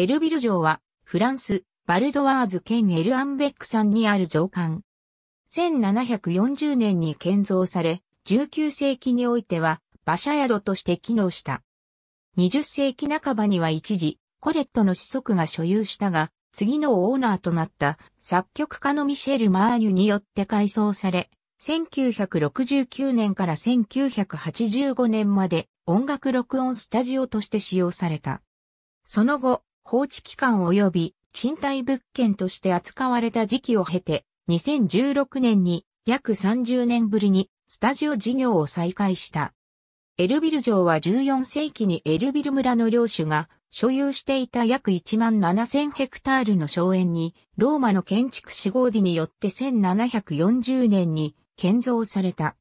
エルビル城は、フランス、バルドワーズ県エルアンベック山にある城館。1740年に建造され、19世紀においては、馬車宿として機能した。20世紀半ばには一時、コレットの子息が所有したが、次のオーナーとなった作曲家のミシェル・マーニュによって改装され、1969年から1985年まで音楽録音スタジオとして使用された。その後、放置期間及び賃貸物件として扱われた時期を経て、2016年に約30年ぶりにスタジオ事業を再開した。エルビル城は14世紀にエルビル村の領主が所有していた約1万7000ヘクタールの荘園にローマの建築士号ディによって1740年に建造された。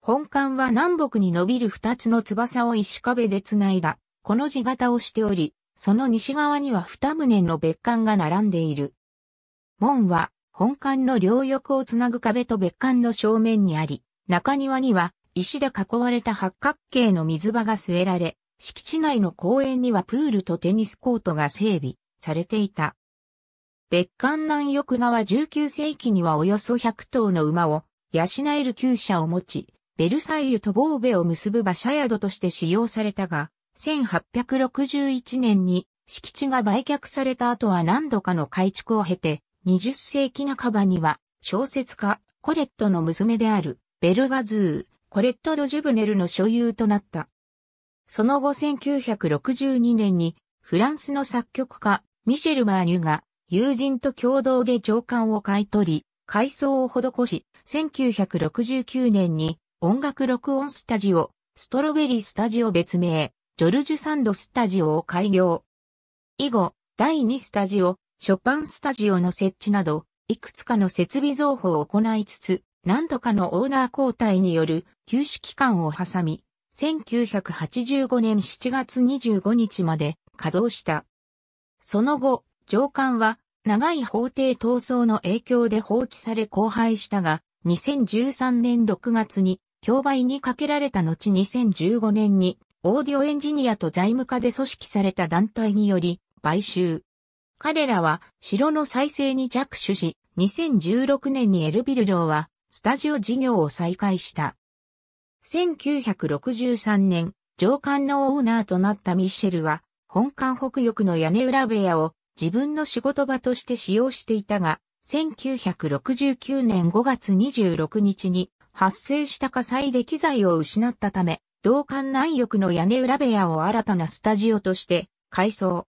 本館は南北に伸びる2つの翼を石壁で繋いだ、この字型をしており、その西側には二棟の別館が並んでいる。門は本館の両翼をつなぐ壁と別館の正面にあり、中庭には石で囲われた八角形の水場が据えられ、敷地内の公園にはプールとテニスコートが整備されていた。別館南翼側19世紀にはおよそ100頭の馬を養える厩舎を持ち、ベルサイユとボーベを結ぶ馬車宿として使用されたが、1861年に敷地が売却された後は何度かの改築を経て、20世紀半ばには小説家コレットの娘であるベルガズー、コレット・ド・ジュブネルの所有となった。その後1962年にフランスの作曲家ミシェル・マーニュが友人と共同で長官を買い取り、改装を施し、1969年に音楽録音スタジオ、ストロベリースタジオ別名、ジョルジュ・サンドスタジオを開業。以後、第2スタジオ、ショパンスタジオの設置など、いくつかの設備増法を行いつつ、何度かのオーナー交代による休止期間を挟み、1985年7月25日まで稼働した。その後、上官は長い法廷闘争の影響で放置され荒廃したが、2013年6月に競売にかけられた後2015年にオーディオエンジニアと財務課で組織された団体により、買収。彼らは城の再生に着手し、2016年にエルビル城はスタジオ事業を再開した。1963年、上官のオーナーとなったミッシェルは、本館北翼の屋根裏部屋を自分の仕事場として使用していたが、1969年5月26日に発生した火災で機材を失ったため、同館南翼の屋根裏部屋を新たなスタジオとして改装。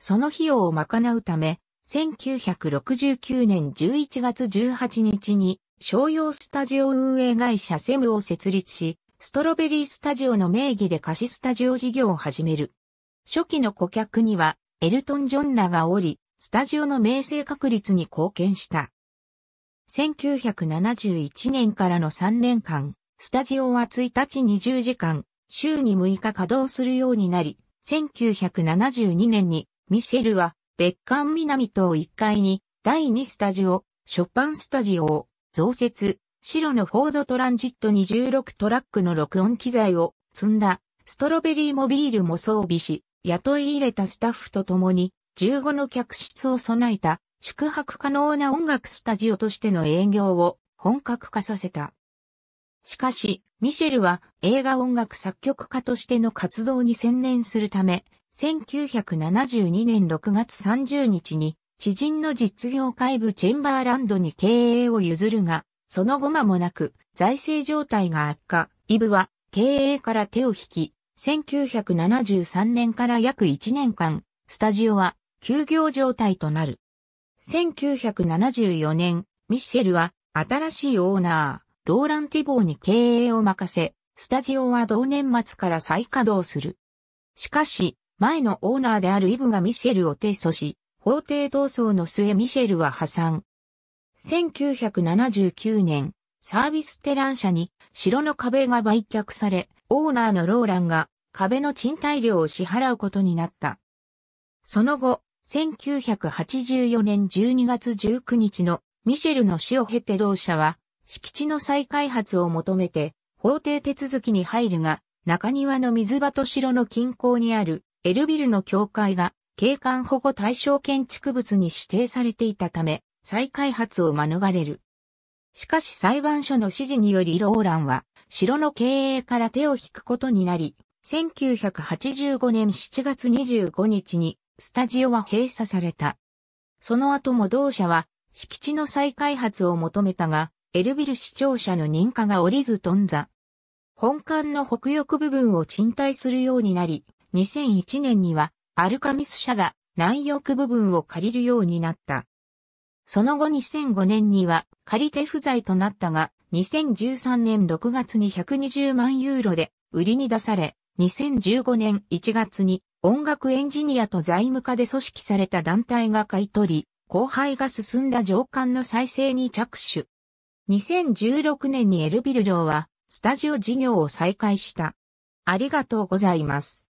その費用を賄うため、1969年11月18日に商用スタジオ運営会社セムを設立し、ストロベリースタジオの名義で貸しスタジオ事業を始める。初期の顧客にはエルトン・ジョンらがおり、スタジオの名声確立に貢献した。1971年からの3年間、スタジオは1日20時間、週に6日稼働するようになり、1972年にミシェルは別館南棟1階に第2スタジオ、ショパンスタジオを増設、白のフォードトランジット26トラックの録音機材を積んだストロベリーモビールも装備し、雇い入れたスタッフと共に15の客室を備えた宿泊可能な音楽スタジオとしての営業を本格化させた。しかし、ミシェルは映画音楽作曲家としての活動に専念するため、1972年6月30日に知人の実業会部チェンバーランドに経営を譲るが、その後間もなく財政状態が悪化、イブは経営から手を引き、1973年から約1年間、スタジオは休業状態となる。1974年、ミッシェルは新しいオーナー、ローラン・ティボーに経営を任せ、スタジオは同年末から再稼働する。しかし、前のオーナーであるイブがミシェルを提訴し、法廷闘争の末ミシェルは破産。1979年、サービステラン社に城の壁が売却され、オーナーのローランが壁の賃貸料を支払うことになった。その後、1984年12月19日のミシェルの死を経て同社は敷地の再開発を求めて、法定手続きに入るが、中庭の水場と城の近郊にあるエルビルの教会が景観保護対象建築物に指定されていたため、再開発を免れる。しかし裁判所の指示によりローランは城の経営から手を引くことになり、1985年7月25日にスタジオは閉鎖された。その後も同社は敷地の再開発を求めたが、エルビル市庁舎の認可が降りず頓挫。本館の北翼部分を賃貸するようになり、2001年にはアルカミス社が南翼部分を借りるようになった。その後2005年には借り手不在となったが、2013年6月に120万ユーロで売りに出され、2015年1月に音楽エンジニアと財務課で組織された団体が買い取り、後輩が進んだ上官の再生に着手。2016年にエルビル城はスタジオ事業を再開した。ありがとうございます。